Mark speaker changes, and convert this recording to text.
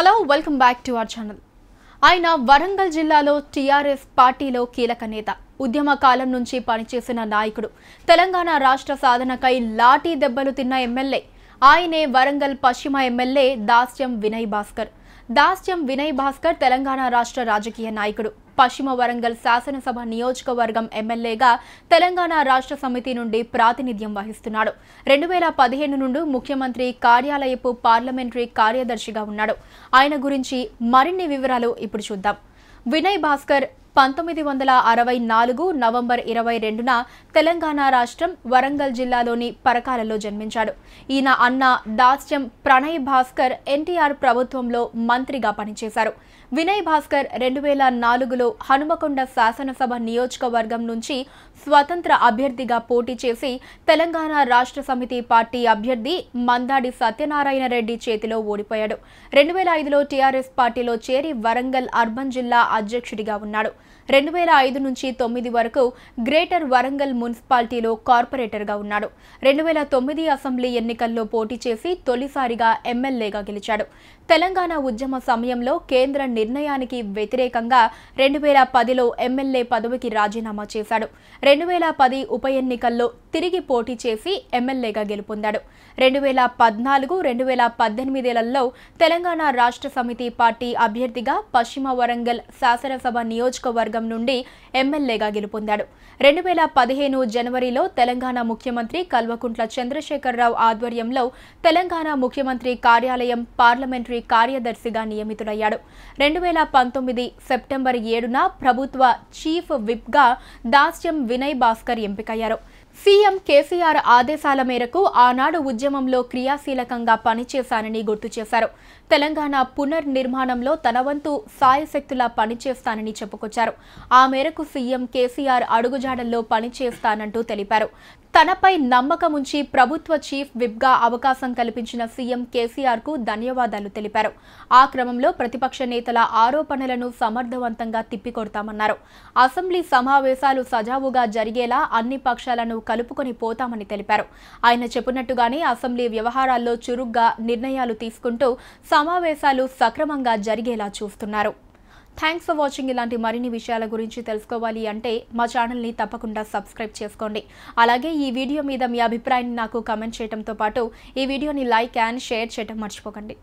Speaker 1: hello welcome back to our channel ఆయన వరంగల్ జిల్లాలో TRS పార్టీలో కీలక నేత ఉద్యమ కాలం నుంచి పనిచేసిన నాయకుడు తెలంగాణ రాష్ట్ర సాధనకై లాఠీ దెబ్బలు తిన్న ఎమ్మెల్యే ఆయనే వరంగల్ పశ్చిమ ఎమ్మెల్యే దాస్యం వినయ్ భాస్కర్ దాస్యం వినయ్ భాస్కర్ తెలంగాణ రాష్ట్ర రాజకీయ నాయకుడు పశ్చిమ వరంగల్ శాసనసభ నియోజకవర్గం ఎమ్మెల్యేగా తెలంగాణ రాష్ట్ర సమితి నుండి ప్రాతినిధ్యం వహిస్తున్నాడు రెండు వేల పదిహేను నుండి ముఖ్యమంత్రి కార్యాలయపు పార్లమెంటరీ కార్యదర్శిగా ఉన్నాడు ఆయన గురించి మరిన్ని వివరాలు ఇప్పుడు చూద్దాం వినయ్ భాస్కర్ పంతొమ్మిది వందల అరవై నాలుగు నవంబర్ ఇరవై రెండున తెలంగాణ రాష్ట్రం వరంగల్ జిల్లాలోని పరకాలలో జన్మించాడు ఈయన అన్న దాస్యం ప్రణయ్ భాస్కర్ ఎన్టీఆర్ ప్రభుత్వంలో మంత్రిగా పనిచేశారు వినయ్ భాస్కర్ రెండు వేల నాలుగులో హనుమకొండ శాసనసభ నియోజకవర్గం నుంచి స్వతంత్ర అభ్యర్థిగా పోటీ చేసి తెలంగాణ రాష్ట్ర సమితి పార్టీ అభ్యర్థి మందాడి సత్యనారాయణ రెడ్డి చేతిలో ఓడిపోయాడు రెండు వేల ఐదులో టీఆర్ఎస్ పార్టీలో చేరి వరంగల్ అర్బన్ జిల్లా అధ్యక్షుడిగా ఉన్నాడు రెండు వేల ఐదు నుంచి తొమ్మిది వరకు గ్రేటర్ వరంగల్ మున్సిపాలిటీలో కార్పొరేటర్గా ఉన్నాడు రెండు వేల తొమ్మిది అసెంబ్లీ ఎన్నికల్లో పోటీ చేసి తొలిసారిగా ఎమ్మెల్యేగా గెలిచాడు తెలంగాణ ఉద్యమ సమయంలో కేంద్ర నిర్ణయానికి వ్యతిరేకంగా రెండు వేల పదిలో ఎమ్మెల్యే పదవికి రాజీనామా చేశాడు రెండు వేల పది ఉప ఎన్నికల్లో తిరిగి పోటీ చేసి ఎమ్మెల్యేగా గెలుపొందాడు రెండు వేల పద్నాలుగు రెండు వేల పద్దెనిమిదేళ్లలో తెలంగాణ రాష్ట్ర సమితి పార్టీ అభ్యర్థిగా పశ్చిమ వరంగల్ శాసనసభ నియోజకవర్గం నుండి ఎమ్మెల్యేగా గెలుపొందాడు రెండు వేల పదిహేను జనవరిలో తెలంగాణ ముఖ్యమంత్రి కల్వకుంట్ల చంద్రశేఖరరావు ఆధ్వర్యంలో తెలంగాణ ముఖ్యమంత్రి కార్యాలయం పార్లమెంటరీ మంత్రి కార్యదర్శిగా నియమితుడయ్యాడు రెండు వేల పంతొమ్మిది సెప్టెంబర్ ఏడున ప్రభుత్వ చీఫ్ విప్గా దాస్యం వినయ్ భాస్కర్ ఎంపికయ్యారు సీఎం కేసీఆర్ ఆదేశాల మేరకు ఆనాడు ఉద్యమంలో క్రియాశీలకంగా పనిచేశానని గుర్తు చేశారు తెలంగాణ పునర్నిర్మాణంలో తన వంతు సాయశక్తులా పనిచేస్తానని చెప్పుకొచ్చారు ఆ మేరకు సీఎం కేసీఆర్ అడుగుజాడల్లో పనిచేస్తానంటూ తెలిపారు తనపై నమ్మకం ఉంచి ప్రభుత్వ చీఫ్ విప్గా అవకాశం కల్పించిన సీఎం కేసీఆర్కు ధన్యవాదాలు తెలిపారు ఆ క్రమంలో ప్రతిపక్ష నేతల ఆరోపణలను సమర్థవంతంగా తిప్పికొడతామన్నారు అసెంబ్లీ సమావేశాలు సజావుగా జరిగేలా అన్ని పక్షాలను కలుపుకొని పోతామని తెలిపారు ఆయన చెప్పినట్టుగానే అసెంబ్లీ వ్యవహారాల్లో చురుగ్గా నిర్ణయాలు తీసుకుంటూ సమావేశాలు సక్రమంగా జరిగేలా చూస్తున్నారు థ్యాంక్స్ ఫర్ వాచింగ్ ఇలాంటి మరిన్ని విషయాల గురించి తెలుసుకోవాలి అంటే మా ఛానల్ని తప్పకుండా సబ్స్క్రైబ్ చేసుకోండి అలాగే ఈ వీడియో మీద మీ అభిప్రాయాన్ని నాకు కమెంట్ చేయడంతో పాటు ఈ వీడియోని లైక్ అండ్ షేర్ చేయడం మర్చిపోకండి